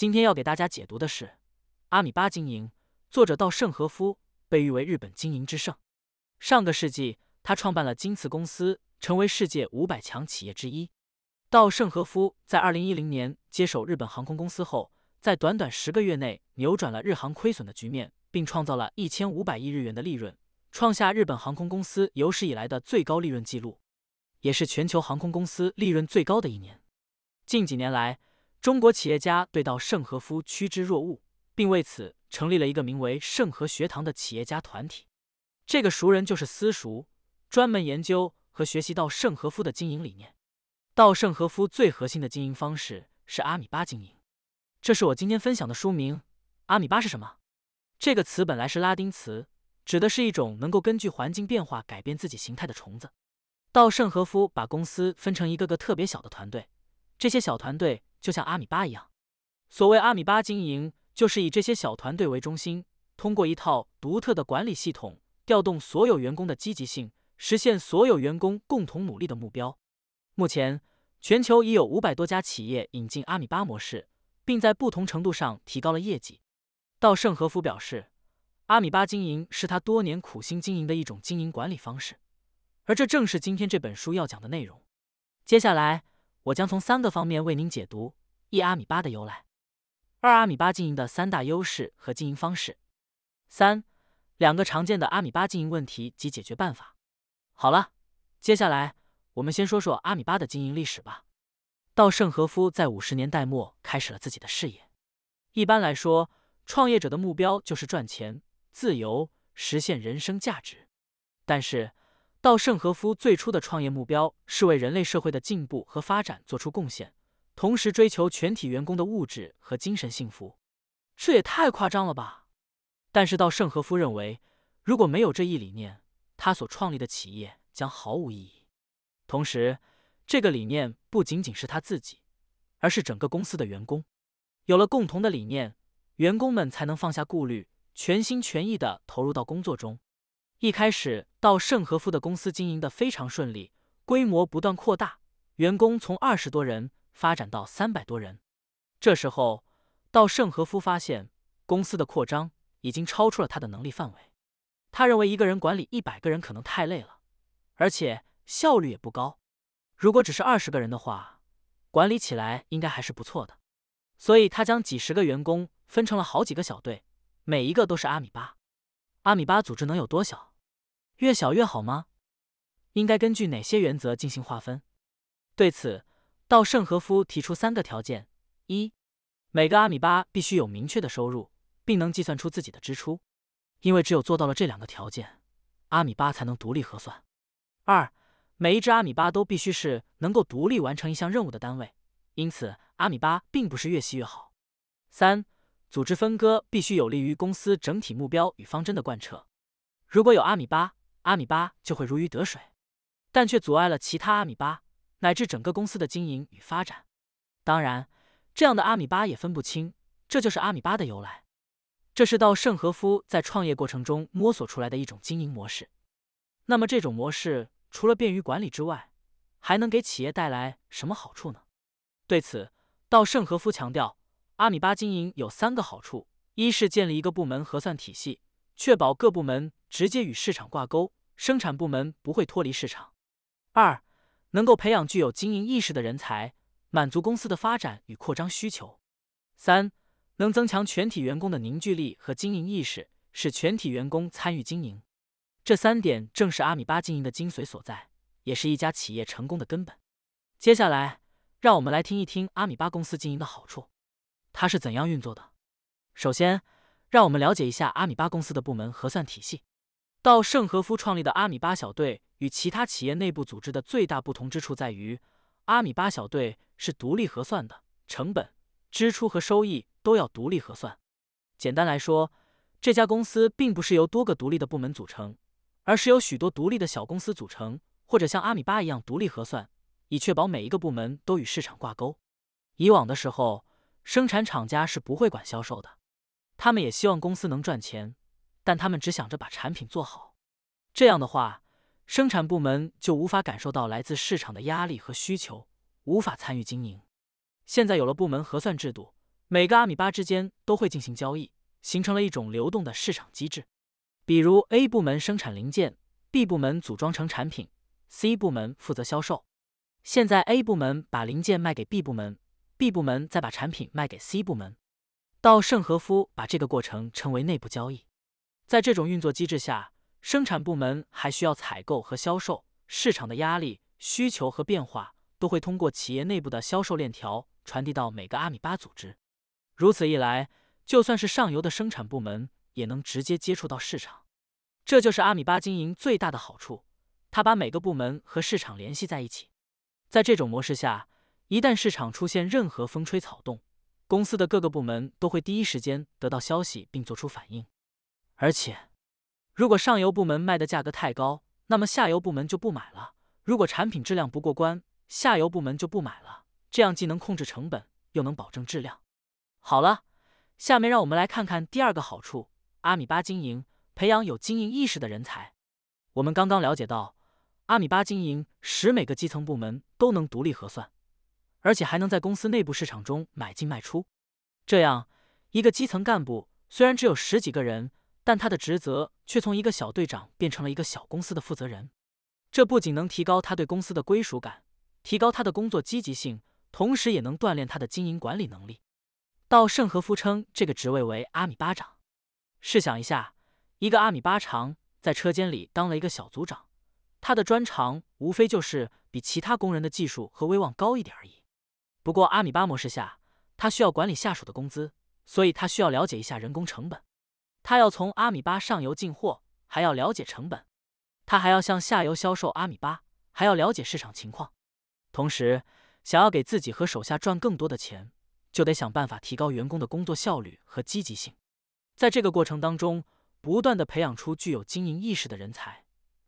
今天要给大家解读的是《阿米巴经营》，作者稻盛和夫被誉为日本经营之圣。上个世纪，他创办了京瓷公司，成为世界五百强企业之一。稻盛和夫在二零一零年接手日本航空公司后，在短短十个月内扭转了日航亏损的局面，并创造了一千五百亿日元的利润，创下日本航空公司有史以来的最高利润记录，也是全球航空公司利润最高的一年。近几年来，中国企业家对稻盛和夫趋之若鹜，并为此成立了一个名为“盛和学堂”的企业家团体。这个熟人就是私塾，专门研究和学习稻盛和夫的经营理念。稻盛和夫最核心的经营方式是阿米巴经营。这是我今天分享的书名《阿米巴是什么》。这个词本来是拉丁词，指的是一种能够根据环境变化改变自己形态的虫子。稻盛和夫把公司分成一个个特别小的团队，这些小团队。就像阿米巴一样，所谓阿米巴经营，就是以这些小团队为中心，通过一套独特的管理系统，调动所有员工的积极性，实现所有员工共同努力的目标。目前，全球已有五百多家企业引进阿米巴模式，并在不同程度上提高了业绩。稻盛和夫表示，阿米巴经营是他多年苦心经营的一种经营管理方式，而这正是今天这本书要讲的内容。接下来。我将从三个方面为您解读一阿米巴的由来，二阿米巴经营的三大优势和经营方式，三两个常见的阿米巴经营问题及解决办法。好了，接下来我们先说说阿米巴的经营历史吧。稻盛和夫在五十年代末开始了自己的事业。一般来说，创业者的目标就是赚钱、自由、实现人生价值。但是稻盛和夫最初的创业目标是为人类社会的进步和发展做出贡献，同时追求全体员工的物质和精神幸福。这也太夸张了吧！但是稻盛和夫认为，如果没有这一理念，他所创立的企业将毫无意义。同时，这个理念不仅仅是他自己，而是整个公司的员工。有了共同的理念，员工们才能放下顾虑，全心全意的投入到工作中。一开始，稻盛和夫的公司经营的非常顺利，规模不断扩大，员工从二十多人发展到三百多人。这时候，稻盛和夫发现公司的扩张已经超出了他的能力范围。他认为一个人管理一百个人可能太累了，而且效率也不高。如果只是二十个人的话，管理起来应该还是不错的。所以，他将几十个员工分成了好几个小队，每一个都是阿米巴。阿米巴组织能有多小？越小越好吗？应该根据哪些原则进行划分？对此，稻盛和夫提出三个条件：一、每个阿米巴必须有明确的收入，并能计算出自己的支出，因为只有做到了这两个条件，阿米巴才能独立核算；二、每一只阿米巴都必须是能够独立完成一项任务的单位，因此阿米巴并不是越细越好；三、组织分割必须有利于公司整体目标与方针的贯彻。如果有阿米巴，阿米巴就会如鱼得水，但却阻碍了其他阿米巴乃至整个公司的经营与发展。当然，这样的阿米巴也分不清，这就是阿米巴的由来。这是稻盛和夫在创业过程中摸索出来的一种经营模式。那么，这种模式除了便于管理之外，还能给企业带来什么好处呢？对此，稻盛和夫强调，阿米巴经营有三个好处：一是建立一个部门核算体系，确保各部门。直接与市场挂钩，生产部门不会脱离市场。二，能够培养具有经营意识的人才，满足公司的发展与扩张需求。三，能增强全体员工的凝聚力和经营意识，使全体员工参与经营。这三点正是阿米巴经营的精髓所在，也是一家企业成功的根本。接下来，让我们来听一听阿米巴公司经营的好处，它是怎样运作的。首先，让我们了解一下阿米巴公司的部门核算体系。稻盛和夫创立的阿米巴小队与其他企业内部组织的最大不同之处在于，阿米巴小队是独立核算的，成本、支出和收益都要独立核算。简单来说，这家公司并不是由多个独立的部门组成，而是由许多独立的小公司组成，或者像阿米巴一样独立核算，以确保每一个部门都与市场挂钩。以往的时候，生产厂家是不会管销售的，他们也希望公司能赚钱。但他们只想着把产品做好，这样的话，生产部门就无法感受到来自市场的压力和需求，无法参与经营。现在有了部门核算制度，每个阿米巴之间都会进行交易，形成了一种流动的市场机制。比如，A 部门生产零件，B 部门组装成产品，C 部门负责销售。现在 A 部门把零件卖给 B 部门，B 部门再把产品卖给 C 部门。稻盛和夫把这个过程称为内部交易。在这种运作机制下，生产部门还需要采购和销售。市场的压力、需求和变化都会通过企业内部的销售链条传递到每个阿米巴组织。如此一来，就算是上游的生产部门也能直接接触到市场。这就是阿米巴经营最大的好处，它把每个部门和市场联系在一起。在这种模式下，一旦市场出现任何风吹草动，公司的各个部门都会第一时间得到消息并做出反应。而且，如果上游部门卖的价格太高，那么下游部门就不买了；如果产品质量不过关，下游部门就不买了。这样既能控制成本，又能保证质量。好了，下面让我们来看看第二个好处：阿米巴经营培养有经营意识的人才。我们刚刚了解到，阿米巴经营使每个基层部门都能独立核算，而且还能在公司内部市场中买进卖出。这样，一个基层干部虽然只有十几个人，但他的职责却从一个小队长变成了一个小公司的负责人，这不仅能提高他对公司的归属感，提高他的工作积极性，同时也能锻炼他的经营管理能力。稻盛和夫称这个职位为阿米巴长。试想一下，一个阿米巴长在车间里当了一个小组长，他的专长无非就是比其他工人的技术和威望高一点而已。不过阿米巴模式下，他需要管理下属的工资，所以他需要了解一下人工成本。他要从阿米巴上游进货，还要了解成本；他还要向下游销售阿米巴，还要了解市场情况。同时，想要给自己和手下赚更多的钱，就得想办法提高员工的工作效率和积极性。在这个过程当中，不断的培养出具有经营意识的人才，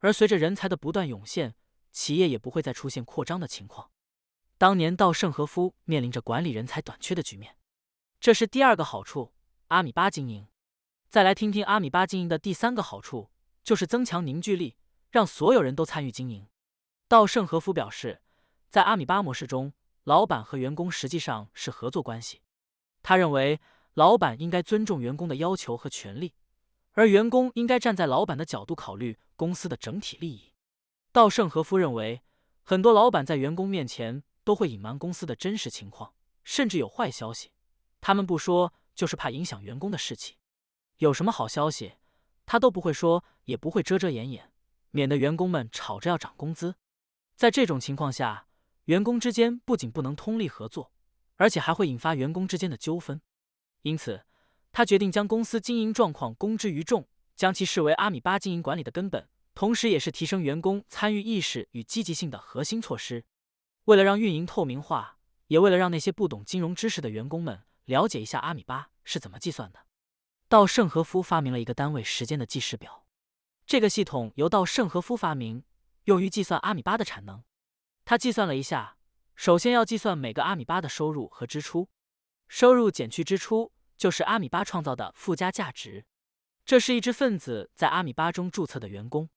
而随着人才的不断涌现，企业也不会再出现扩张的情况。当年稻盛和夫面临着管理人才短缺的局面，这是第二个好处：阿米巴经营。再来听听阿米巴经营的第三个好处，就是增强凝聚力，让所有人都参与经营。稻盛和夫表示，在阿米巴模式中，老板和员工实际上是合作关系。他认为，老板应该尊重员工的要求和权利，而员工应该站在老板的角度考虑公司的整体利益。稻盛和夫认为，很多老板在员工面前都会隐瞒公司的真实情况，甚至有坏消息，他们不说就是怕影响员工的士气。有什么好消息，他都不会说，也不会遮遮掩掩，免得员工们吵着要涨工资。在这种情况下，员工之间不仅不能通力合作，而且还会引发员工之间的纠纷。因此，他决定将公司经营状况公之于众，将其视为阿米巴经营管理的根本，同时也是提升员工参与意识与积极性的核心措施。为了让运营透明化，也为了让那些不懂金融知识的员工们了解一下阿米巴是怎么计算的。稻盛和夫发明了一个单位时间的计时表，这个系统由稻盛和夫发明，用于计算阿米巴的产能。他计算了一下，首先要计算每个阿米巴的收入和支出，收入减去支出就是阿米巴创造的附加价值。这是一只分子在阿米巴中注册的员工，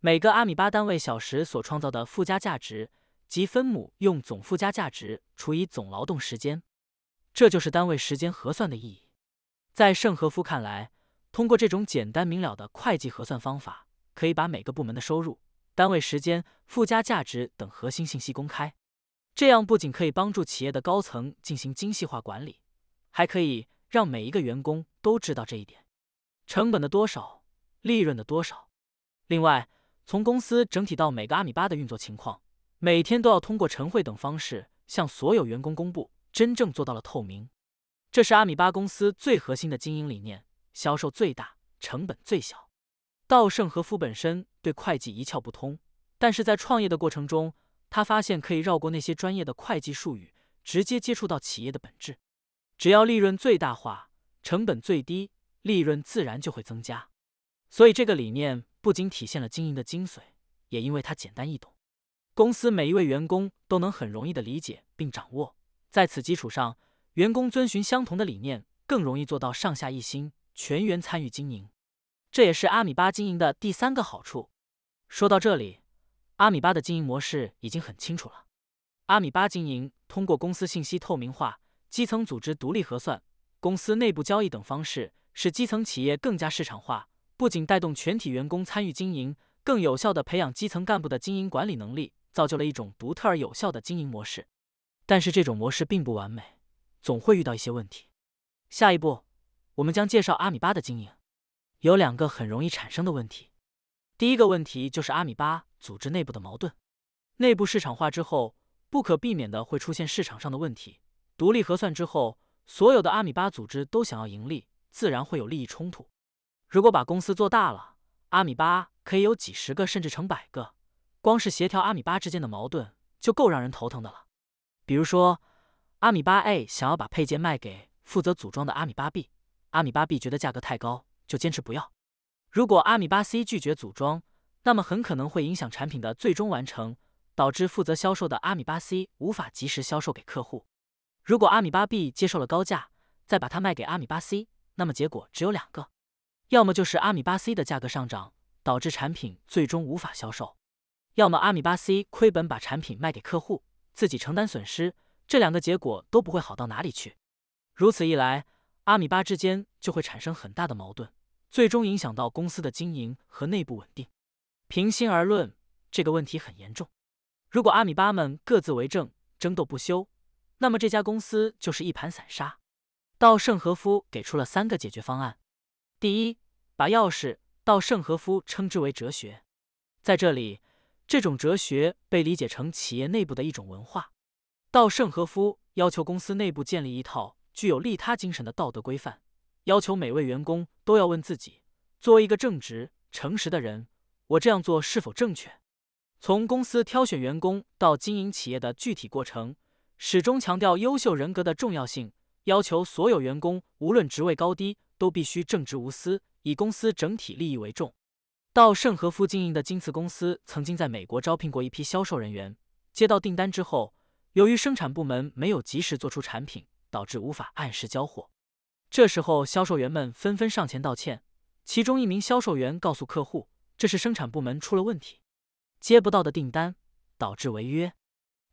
每个阿米巴单位小时所创造的附加价值，即分母用总附加价值除以总劳动时间，这就是单位时间核算的意义。在盛和夫看来，通过这种简单明了的会计核算方法，可以把每个部门的收入、单位时间附加价值等核心信息公开。这样不仅可以帮助企业的高层进行精细化管理，还可以让每一个员工都知道这一点：成本的多少、利润的多少。另外，从公司整体到每个阿米巴的运作情况，每天都要通过晨会等方式向所有员工公布，真正做到了透明。这是阿米巴公司最核心的经营理念：销售最大，成本最小。稻盛和夫本身对会计一窍不通，但是在创业的过程中，他发现可以绕过那些专业的会计术语，直接接触到企业的本质。只要利润最大化，成本最低，利润自然就会增加。所以，这个理念不仅体现了经营的精髓，也因为它简单易懂，公司每一位员工都能很容易的理解并掌握。在此基础上。员工遵循相同的理念，更容易做到上下一心，全员参与经营，这也是阿米巴经营的第三个好处。说到这里，阿米巴的经营模式已经很清楚了。阿米巴经营通过公司信息透明化、基层组织独立核算、公司内部交易等方式，使基层企业更加市场化，不仅带动全体员工参与经营，更有效的培养基层干部的经营管理能力，造就了一种独特而有效的经营模式。但是这种模式并不完美。总会遇到一些问题。下一步，我们将介绍阿米巴的经营。有两个很容易产生的问题。第一个问题就是阿米巴组织内部的矛盾。内部市场化之后，不可避免的会出现市场上的问题。独立核算之后，所有的阿米巴组织都想要盈利，自然会有利益冲突。如果把公司做大了，阿米巴可以有几十个甚至成百个，光是协调阿米巴之间的矛盾就够让人头疼的了。比如说，阿米巴 A 想要把配件卖给负责组装的阿米巴 B，阿米巴 B 觉得价格太高，就坚持不要。如果阿米巴 C 拒绝组装，那么很可能会影响产品的最终完成，导致负责销售的阿米巴 C 无法及时销售给客户。如果阿米巴 B 接受了高价，再把它卖给阿米巴 C，那么结果只有两个，要么就是阿米巴 C 的价格上涨，导致产品最终无法销售；要么阿米巴 C 亏本把产品卖给客户，自己承担损失。这两个结果都不会好到哪里去。如此一来，阿米巴之间就会产生很大的矛盾，最终影响到公司的经营和内部稳定。平心而论，这个问题很严重。如果阿米巴们各自为政，争斗不休，那么这家公司就是一盘散沙。稻盛和夫给出了三个解决方案：第一，把钥匙，稻盛和夫称之为哲学。在这里，这种哲学被理解成企业内部的一种文化。稻盛和夫要求公司内部建立一套具有利他精神的道德规范，要求每位员工都要问自己：作为一个正直诚实的人，我这样做是否正确？从公司挑选员工到经营企业的具体过程，始终强调优秀人格的重要性，要求所有员工无论职位高低，都必须正直无私，以公司整体利益为重。稻盛和夫经营的京瓷公司曾经在美国招聘过一批销售人员，接到订单之后。由于生产部门没有及时做出产品，导致无法按时交货。这时候，销售员们纷纷上前道歉。其中一名销售员告诉客户：“这是生产部门出了问题，接不到的订单导致违约。”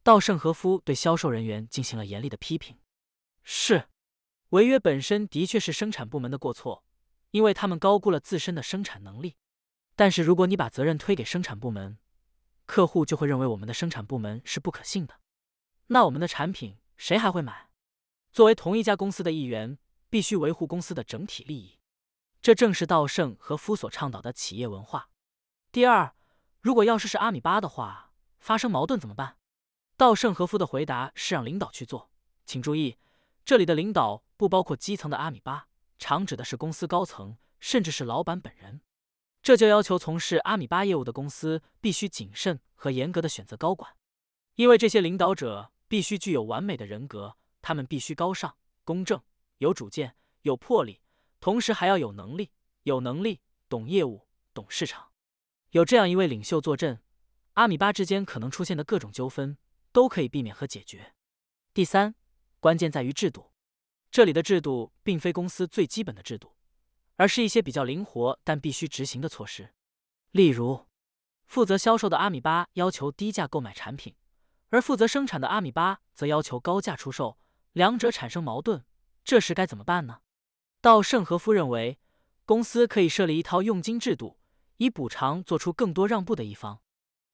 稻盛和夫对销售人员进行了严厉的批评：“是，违约本身的确是生产部门的过错，因为他们高估了自身的生产能力。但是如果你把责任推给生产部门，客户就会认为我们的生产部门是不可信的。”那我们的产品谁还会买？作为同一家公司的一员，必须维护公司的整体利益，这正是稻盛和夫所倡导的企业文化。第二，如果要是是阿米巴的话，发生矛盾怎么办？稻盛和夫的回答是让领导去做。请注意，这里的领导不包括基层的阿米巴，常指的是公司高层，甚至是老板本人。这就要求从事阿米巴业务的公司必须谨慎和严格的选择高管，因为这些领导者。必须具有完美的人格，他们必须高尚、公正、有主见、有魄力，同时还要有能力、有能力懂业务、懂市场。有这样一位领袖坐镇，阿米巴之间可能出现的各种纠纷都可以避免和解决。第三，关键在于制度。这里的制度并非公司最基本的制度，而是一些比较灵活但必须执行的措施。例如，负责销售的阿米巴要求低价购买产品。而负责生产的阿米巴则要求高价出售，两者产生矛盾。这时该怎么办呢？稻盛和夫认为，公司可以设立一套佣金制度，以补偿做出更多让步的一方。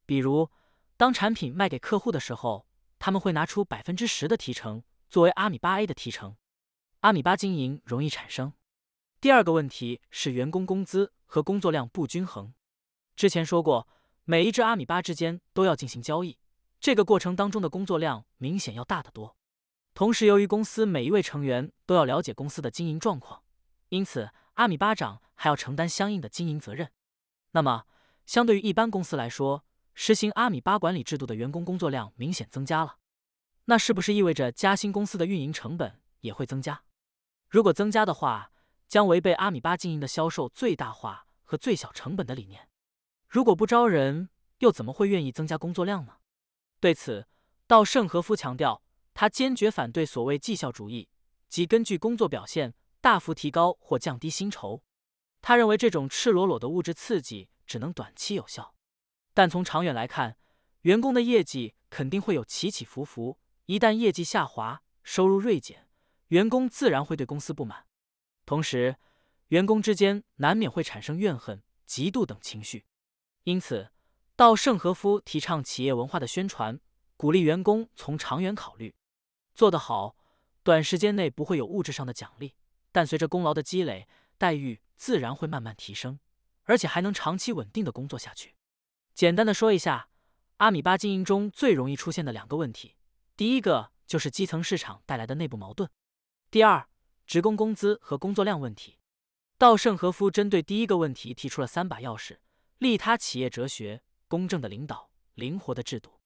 比如，当产品卖给客户的时候，他们会拿出百分之十的提成作为阿米巴 A 的提成。阿米巴经营容易产生第二个问题是员工工资和工作量不均衡。之前说过，每一只阿米巴之间都要进行交易。这个过程当中的工作量明显要大得多，同时由于公司每一位成员都要了解公司的经营状况，因此阿米巴长还要承担相应的经营责任。那么，相对于一般公司来说，实行阿米巴管理制度的员工工作量明显增加了。那是不是意味着嘉兴公司的运营成本也会增加？如果增加的话，将违背阿米巴经营的销售最大化和最小成本的理念。如果不招人，又怎么会愿意增加工作量呢？对此，稻盛和夫强调，他坚决反对所谓绩效主义，即根据工作表现大幅提高或降低薪酬。他认为，这种赤裸裸的物质刺激只能短期有效，但从长远来看，员工的业绩肯定会有起起伏伏。一旦业绩下滑，收入锐减，员工自然会对公司不满，同时，员工之间难免会产生怨恨、嫉妒等情绪。因此，稻盛和夫提倡企业文化的宣传，鼓励员工从长远考虑。做得好，短时间内不会有物质上的奖励，但随着功劳的积累，待遇自然会慢慢提升，而且还能长期稳定的工作下去。简单的说一下，阿米巴经营中最容易出现的两个问题：第一个就是基层市场带来的内部矛盾；第二，职工工资和工作量问题。稻盛和夫针对第一个问题提出了三把钥匙：利他企业哲学。公正的领导，灵活的制度，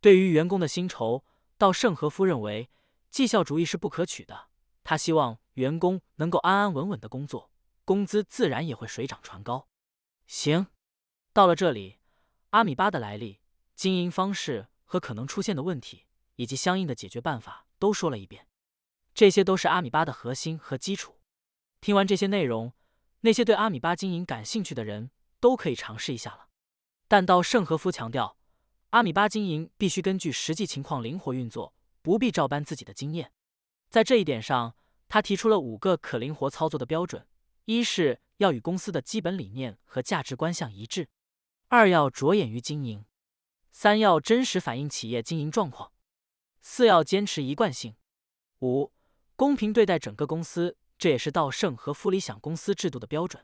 对于员工的薪酬，稻盛和夫认为绩效主义是不可取的。他希望员工能够安安稳稳的工作，工资自然也会水涨船高。行，到了这里，阿米巴的来历、经营方式和可能出现的问题，以及相应的解决办法都说了一遍。这些都是阿米巴的核心和基础。听完这些内容，那些对阿米巴经营感兴趣的人都可以尝试一下了。但稻盛和夫强调，阿米巴经营必须根据实际情况灵活运作，不必照搬自己的经验。在这一点上，他提出了五个可灵活操作的标准：一是要与公司的基本理念和价值观相一致；二要着眼于经营；三要真实反映企业经营状况；四要坚持一贯性；五公平对待整个公司。这也是稻盛和夫理想公司制度的标准。